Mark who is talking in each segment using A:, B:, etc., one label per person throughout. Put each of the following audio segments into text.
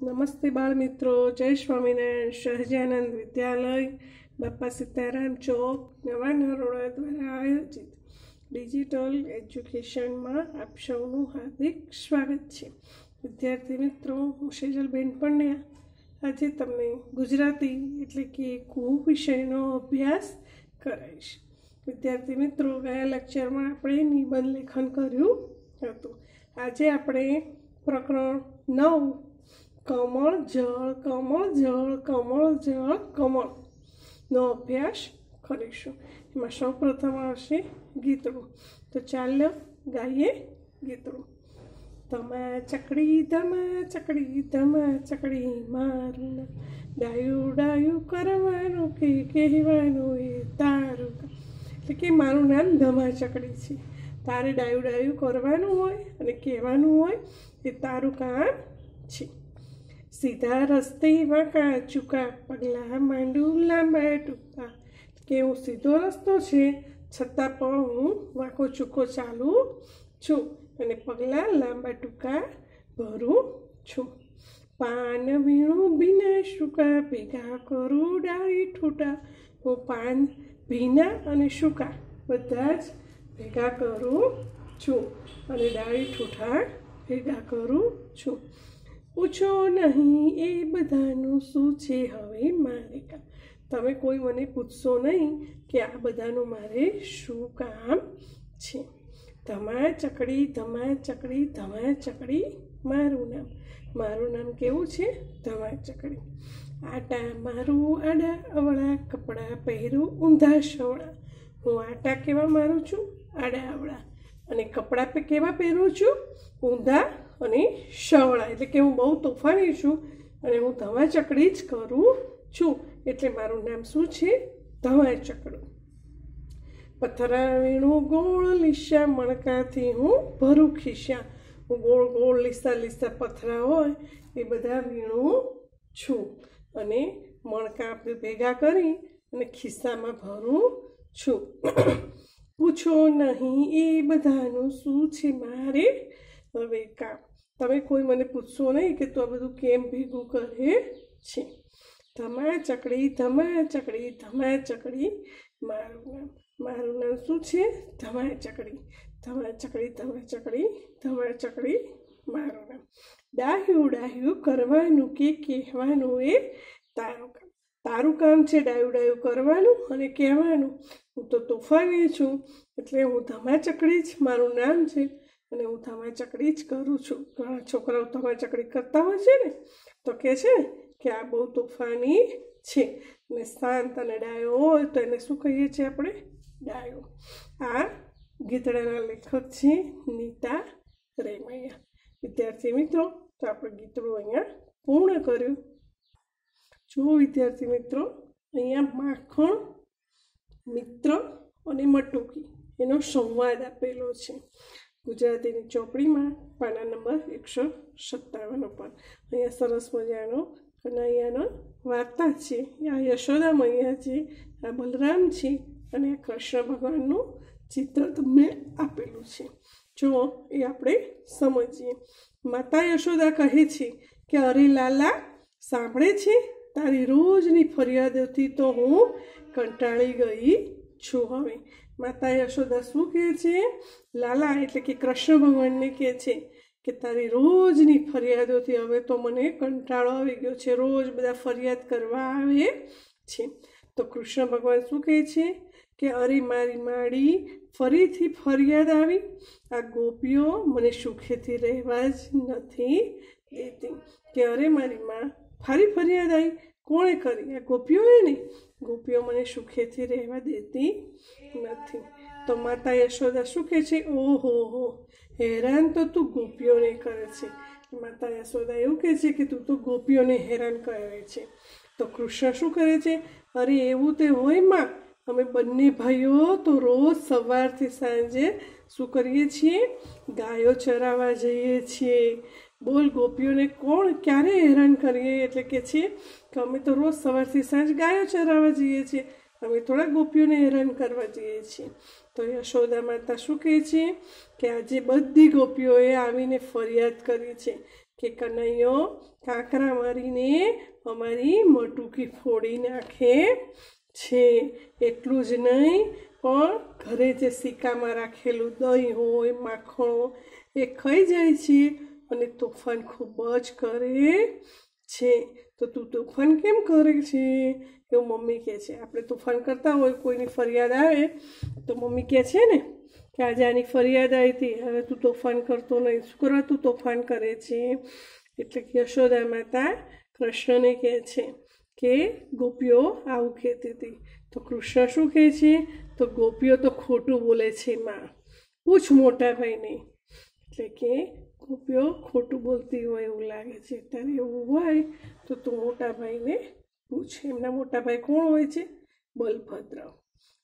A: નમસ્તે બાળ મિત્રો જય સ્વામિનારાયણ સહજાનંદ વિદ્યાલય બાપા સીતારામ ચોક નવા નરોડા દ્વારા આયોજિત ડિજિટલ એજ્યુકેશનમાં આપ સૌનું હાર્દિક સ્વાગત છે વિદ્યાર્થી મિત્રો હું સેજલબેન પંડ્યા આજે તમને ગુજરાતી એટલે કે કુ વિષયનો અભ્યાસ કરાવીશ વિદ્યાર્થી મિત્રો ગયા લેક્ચરમાં આપણે નિબંધ લેખન કર્યું હતું આજે આપણે પ્રકરણ નવ কমর ঝড় কমর ঝড় કમળ જળ કમળ નો અભ્યાસ કરીશું એમાં સૌ પ્રથમ આવશે ગીતડું તો ચાલો ગાઈએ ગીતડું તમા ચકડી ધમા ચકડી ધમા ચકડી મારું ડાયું ડાયું કરવાનું કે કહેવાનું એ તારું એટલે કે મારું નામ ધમા ચકડી છે તારે ડાયું ડાયું કરવાનું હોય અને કહેવાનું હોય એ તારું કામ છે સીધા રસ્તે વળકા ચૂકા પગલાં માંડું લાંબા ટૂંકા કે હું સીધો રસ્તો છે છતાં પણ હું વાંકો ચૂકો ચાલું છું અને પગલાં લાંબા ટૂંકા ભરું છું પાન વીણું ભીના સૂકા ભેગા કરું ડાળી ઠૂટા હું પાન ભીના અને સૂકા બધા જ ભેગા કરું છું અને ડાળી ઠૂઠા ભેગા કરું છું પૂછો નહીં એ બધાનું શું છે હવે મારે કામ તમે કોઈ મને પૂછશો નહીં કે આ બધાનું મારે શું કામ છે ધમા ચકડી ધમા ચકડી ધમા ચકડી મારું નામ મારું નામ કેવું છે ધમા ચકડી આટા મારું આડા અવળા કપડાં પહેરું ઊંધા શવળા હું આટા કેવા મારું છું આડા અવળા અને કપડાં કેવા પહેરું છું ઊંધા અને શાવળા એટલે કે હું બહુ તોફાની છું અને હું ધવા ચકડી જ કરું છું એટલે મારું નામ શું છે ધવા ચકડું પથરા વીણું ગોળ લીસા મણકાથી હું ભરું ખીસ્યા હું ગોળ ગોળ લીસા લીસા પથરા હોય એ બધા વીણું છું અને મણકા ભેગા કરી અને ખિસ્સામાં ભરું છું પૂછો નહીં એ બધાનું શું છે મારે હવે કામ તમે કોઈ મને પૂછશો નહીં કે તું આ બધું કેમ ભેગું કરે છે ધમા ચકડી ધમા ચકડી ધમા ચકડી મારું નામ મારું નામ શું છે ધમા ચકડી ધમા ચકડી ધમા ચકડી ધમા ચકડી મારું નામ ડાહ્યું ડાહ્યું કરવાનું કે કહેવાનું એ તારું કામ તારું કામ છે ડાયું ડાયું કરવાનું અને કહેવાનું હું તો તોફાની છું એટલે હું ધમા ચકડી જ મારું નામ છે અને હું ધામણ ચકડી જ કરું છું ઘણા છોકરાઓ ધામણ ચકડી કરતા હોય છે ને તો કહે છે કે આ બહુ તોફાની છે અને શાંત અને ડાયો હોય તો એને શું કહીએ છીએ આપણે ડાયો આ ગીતડાના લેખક છે નીતા રેમૈયા વિદ્યાર્થી મિત્રો તો આપણે ગીતડું અહીંયા પૂર્ણ કર્યું જો વિદ્યાર્થી મિત્રો અહીંયા માખણ મિત્ર અને મટુકી એનો સંવાદ આપેલો છે ગુજરાતીની ચોપડીમાં પાના નંબર એકસો સત્તાવન ઉપર અહીંયા સરસ મજાનો કનૈયાનો વાર્તા છે આ યશોદા મૈયા છે આ બલરામ છે અને આ કૃષ્ણ ભગવાનનું ચિત્ર તમને આપેલું છે જો એ આપણે સમજીએ માતા યશોદા કહે છે કે અરે લાલા સાંભળે છે તારી રોજની ફરિયાદોથી તો હું કંટાળી ગઈ છું હવે માતા યશોદા શું કહે છે લાલા એટલે કે કૃષ્ણ ભગવાનને કહે છે કે તારી રોજની ફરિયાદોથી હવે તો મને કંટાળો આવી ગયો છે રોજ બધા ફરિયાદ કરવા આવે છે તો કૃષ્ણ ભગવાન શું કહે છે કે અરે મારી માડી ફરીથી ફરિયાદ આવી આ ગોપીઓ મને સુખેથી રહેવા જ નથી દેતી કે અરે મારી માં ફરી ફરિયાદ આવી કોણે કરી આ ગોપીઓએ નહીં ગોપીઓ મને સુખેથી રહેવા દેતી નથી તો માતા યશોદા શું કહે છે ઓહો હો હેરાન તો તું ગોપીઓને કરે છે માતા યશોદા એવું કહે છે કે તું તો ગોપીઓને હેરાન કરે છે તો કૃષ્ણ શું કરે છે અરે એવું તે હોય માં અમે બંને ભાઈઓ તો રોજ સવારથી સાંજે શું કરીએ છીએ ગાયો ચરાવવા જઈએ છીએ બોલ ગોપીઓને કોણ ક્યારે હેરાન કરીએ એટલે કે છે કે અમે તો રોજ સવારથી સાંજ ગાયો ચરાવવા જઈએ છીએ અમે થોડા ગોપીઓને હેરાન કરવા જઈએ છીએ તો યશોદા માતા શું કહે છે કે આજે બધી ગોપીઓએ આવીને ફરિયાદ કરી છે કે કનૈયો કાંકરા મારીને અમારી મટુકી ફોડી નાખે છે એટલું જ નહીં પણ ઘરે જે સિક્કામાં રાખેલું દહીં હોય માખણો એ ખાઈ જાય છે અને તોફાન ખૂબ જ કરે છે તો તું તોફાન કેમ કરે છે એવું મમ્મી કહે છે આપણે તોફાન કરતા હોય કોઈની ફરિયાદ આવે તો મમ્મી કહે છે ને કે આજે આની ફરિયાદ આવી હતી હવે તું તોફાન કરતો નહીં શું કરવા તું તોફાન કરે છે એટલે કે યશોદા માતા કૃષ્ણને કહે છે કે ગોપીઓ આવું કહેતી હતી તો કૃષ્ણ શું કહે છે તો ગોપીઓ તો ખોટું બોલે છે માં પૂછ મોટા ભાઈને એટલે કે ગોપીઓ ખોટું બોલતી હોય એવું લાગે છે ત્યારે એવું હોય તો તું મોટા ભાઈને પૂછે એમના મોટા ભાઈ કોણ હોય છે બલભદ્ર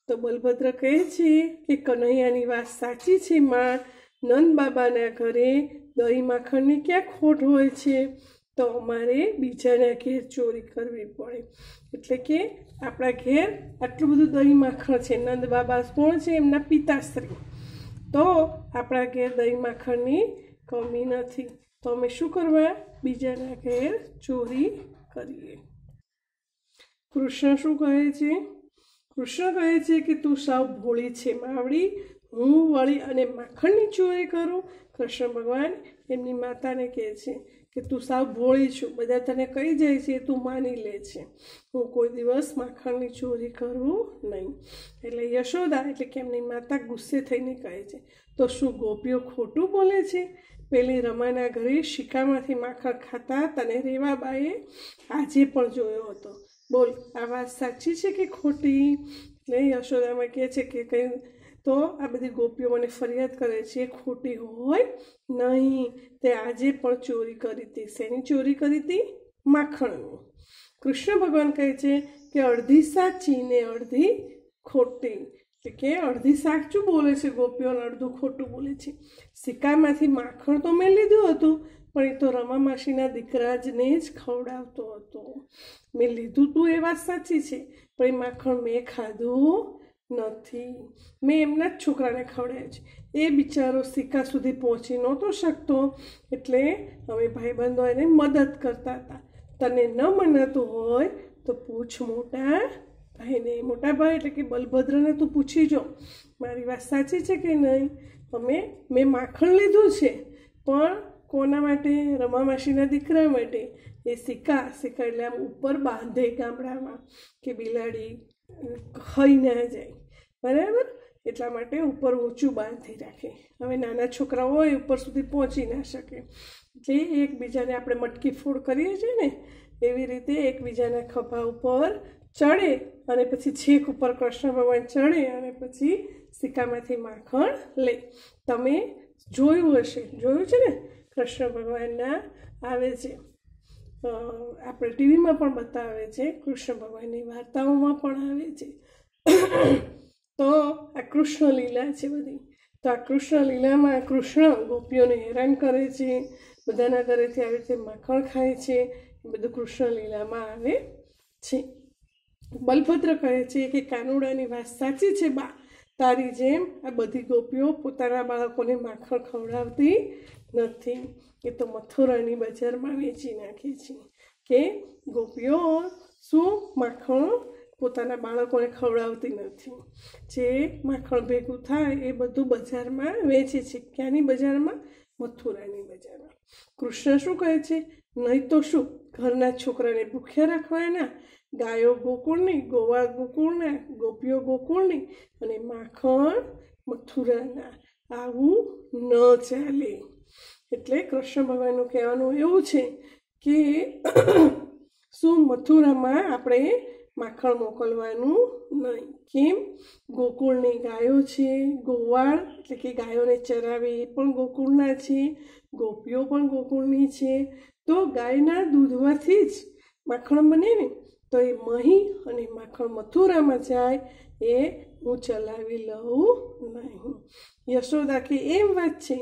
A: તો બલભદ્ર કહે છે કે કનૈયાની વાત સાચી છે માં નંદ બાબાના ઘરે દહીં માખણની ક્યાં ખોટ હોય છે તો અમારે બીજાના ઘેર ચોરી કરવી પડે એટલે કે આપણા ઘેર આટલું બધું દહીં માખણ છે નંદ બાબા કોણ છે એમના પિતાશ્રી તો આપણા ઘેર દહીં માખણની કમી નથી તો અમે શું કરવા બીજાના ઘેર ચોરી કરીએ કૃષ્ણ શું કહે છે કૃષ્ણ કહે છે કે તું સાવ ભોળી છે માવડી હું વળી અને માખણની ચોરી કરું કૃષ્ણ ભગવાન એમની માતાને કહે છે કે તું સાવ ભોળી છું બધા તને કહી જાય છે તું માની લે છે હું કોઈ દિવસ માખણની ચોરી કરું નહીં એટલે યશોદા એટલે કે એમની માતા ગુસ્સે થઈને કહે છે તો શું ગોપીઓ ખોટું બોલે છે પેલી રમાના ઘરે શિકામાંથી માખણ ખાતા તને રેવાબાએ આજે પણ જોયો હતો બોલ આ વાત સાચી છે કે ખોટી નહીં યશોદામાં કહે છે કે કંઈ તો આ બધી ગોપીઓ મને ફરિયાદ કરે છે ખોટી હોય નહીં તે આજે પણ ચોરી કરી હતી શેની ચોરી કરી હતી માખણની કૃષ્ણ ભગવાન કહે છે કે અડધી સાચી ને અડધી ખોટી એટલે કે અડધી સાચું બોલે છે ગોપીઓ અને અડધું ખોટું બોલે છે સિક્કામાંથી માખણ તો મેં લીધું હતું પણ એ તો રમા માસીના દીકરાજને જ ખવડાવતો હતો મેં લીધું તું એ વાત સાચી છે પણ એ માખણ મેં ખાધું નથી મેં એમના જ છોકરાને ખવડાવ્યું છે એ બિચારો સિક્કા સુધી પહોંચી નહોતો શકતો એટલે અમે ભાઈબંધો એને મદદ કરતા હતા તને ન મનાતું હોય તો પૂછ મોટા ભાઈને મોટા ભાઈ એટલે કે બલભદ્રને તું પૂછી જો મારી વાત સાચી છે કે નહીં અમે મેં માખણ લીધું છે પણ કોના માટે રમા માસીના દીકરા માટે એ સિક્કા સિક્કા એટલે આમ ઉપર બાંધે ગામડામાં કે બિલાડી ખાઈ ના જાય બરાબર એટલા માટે ઉપર ઊંચું બાંધી રાખે હવે નાના છોકરા હોય ઉપર સુધી પહોંચી ના શકે જે એકબીજાને આપણે મટકી ફોડ કરીએ છીએ ને એવી રીતે એકબીજાના ખભા ઉપર ચડે અને પછી છેક ઉપર કૃષ્ણ ભગવાન ચડે અને પછી સિક્કામાંથી માખણ લે તમે જોયું હશે જોયું છે ને કૃષ્ણ ભગવાનના આવે છે આપણે ટીવીમાં પણ બતાવે છે કૃષ્ણ ભગવાનની વાર્તાઓમાં પણ આવે છે તો આ કૃષ્ણ લીલા છે બધી તો આ કૃષ્ણ લીલામાં કૃષ્ણ ગોપીઓને હેરાન કરે છે બધાના ઘરેથી આવી રીતે માખણ ખાય છે એ બધું કૃષ્ણ લીલામાં આવે છે બલભદ્ર કહે છે કે કાનુડાની વાત સાચી છે બા તારી જેમ આ બધી ગોપીઓ પોતાના બાળકોને માખણ ખવડાવતી નથી એ તો મથુરાની બજારમાં વેચી નાખે છે કે ગોપીઓ શું માખણ પોતાના બાળકોને ખવડાવતી નથી જે માખણ ભેગું થાય એ બધું બજારમાં વેચે છે ક્યાંની બજારમાં મથુરાની બજારમાં કૃષ્ણ શું કહે છે નહીં તો શું ઘરના છોકરાને ભૂખ્યા રાખવાના ગાયો ગોકુળની ગોવા ગોકુળના ગોપીઓ ગોકુળની અને માખણ મથુરાના આવું ન ચાલે એટલે કૃષ્ણ ભગવાનનું કહેવાનું એવું છે કે શું મથુરામાં આપણે માખણ મોકલવાનું નહીં કેમ ગોકુળની ગાયો છે ગોવાળ એટલે કે ગાયોને ચરાવે એ પણ ગોકુળના છે ગોપીઓ પણ ગોકુળની છે તો ગાયના દૂધમાંથી જ માખણ બને ને તો એ મહી અને માખણ મથુરામાં જાય એ હું ચલાવી લઉં નહીં યશોદા કે એમ વાત છે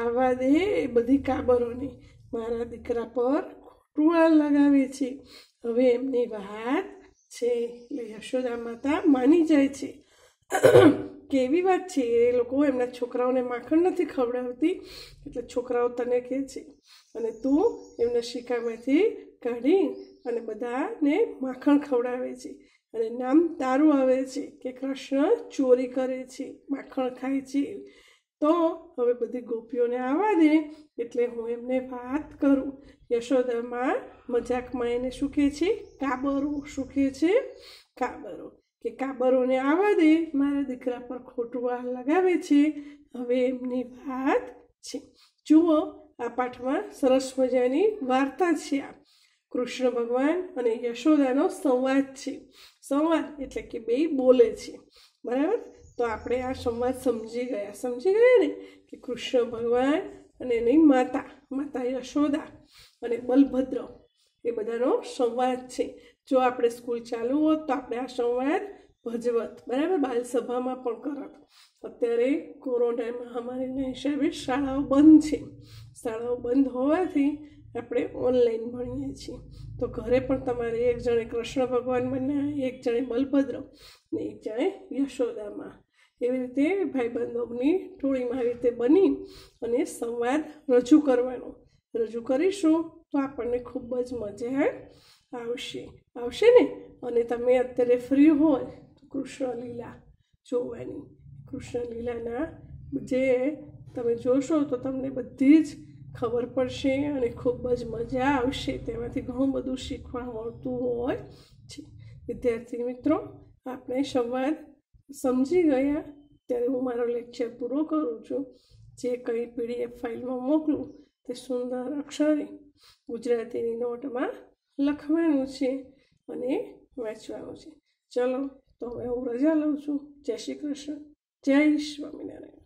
A: આવવા દે એ બધી કાબરોની મારા દીકરા પર ખોટું લગાવે છે હવે એમની વાત છે એટલે યશોદા માતા માની જાય છે કેવી વાત છે એ લોકો એમના છોકરાઓને માખણ નથી ખવડાવતી એટલે છોકરાઓ તને કહે છે અને તું એમના શિકામાંથી કાઢી અને બધાને માખણ ખવડાવે છે અને નામ તારું આવે છે કે કૃષ્ણ ચોરી કરે છે માખણ ખાય છે તો હવે બધી ગોપીઓને આવવા દે એટલે હું એમને વાત કરું યશોદામાં મજાકમાં એને શું કહે છે કાબરો શું કહે છે કાબરો કે કાબરોને આવવા દે મારા દીકરા પર ખોટું વાર લગાવે છે હવે એમની વાત છે જુઓ આ પાઠમાં સરસ મજાની વાર્તા છે આ કૃષ્ણ ભગવાન અને યશોદાનો સંવાદ છે સંવાદ એટલે કે બે બોલે છે બરાબર તો આપણે આ સંવાદ સમજી ગયા સમજી ગયા ને કે કૃષ્ણ ભગવાન અને એની માતા માતા યશોદા અને બલભદ્ર એ બધાનો સંવાદ છે જો આપણે સ્કૂલ ચાલુ હોત તો આપણે આ સંવાદ ભજવત બરાબર બાલસભામાં પણ કરત અત્યારે કોરોના મહામારીના હિસાબે શાળાઓ બંધ છે શાળાઓ બંધ હોવાથી આપણે ઓનલાઈન ભણીએ છીએ તો ઘરે પણ તમારે એક જણે કૃષ્ણ ભગવાન બન્યા એક જણે બલભદ્ર ને એક જણે યશોદામાં એવી રીતે ભાઈ ભાઈબંધોની ટોળીમાં આવી રીતે બની અને સંવાદ રજૂ કરવાનો રજૂ કરીશું તો આપણને ખૂબ જ મજા આવશે આવશે ને અને તમે અત્યારે ફ્રી હોય તો કૃષ્ણલીલા જોવાની કૃષ્ણલીલાના જે તમે જોશો તો તમને બધી જ ખબર પડશે અને ખૂબ જ મજા આવશે તેમાંથી ઘણું બધું શીખવા મળતું હોય છે વિદ્યાર્થી મિત્રો આપણે સંવાદ સમજી ગયા ત્યારે હું મારો લેક્ચર પૂરો કરું છું જે કંઈ પીડીએફ ફાઇલમાં મોકલું તે સુંદર અક્ષરે ગુજરાતીની નોટમાં લખવાનું છે અને વાંચવાનું છે ચલો તો હવે હું રજા લઉં છું જય શ્રી કૃષ્ણ જય સ્વામિનારાયણ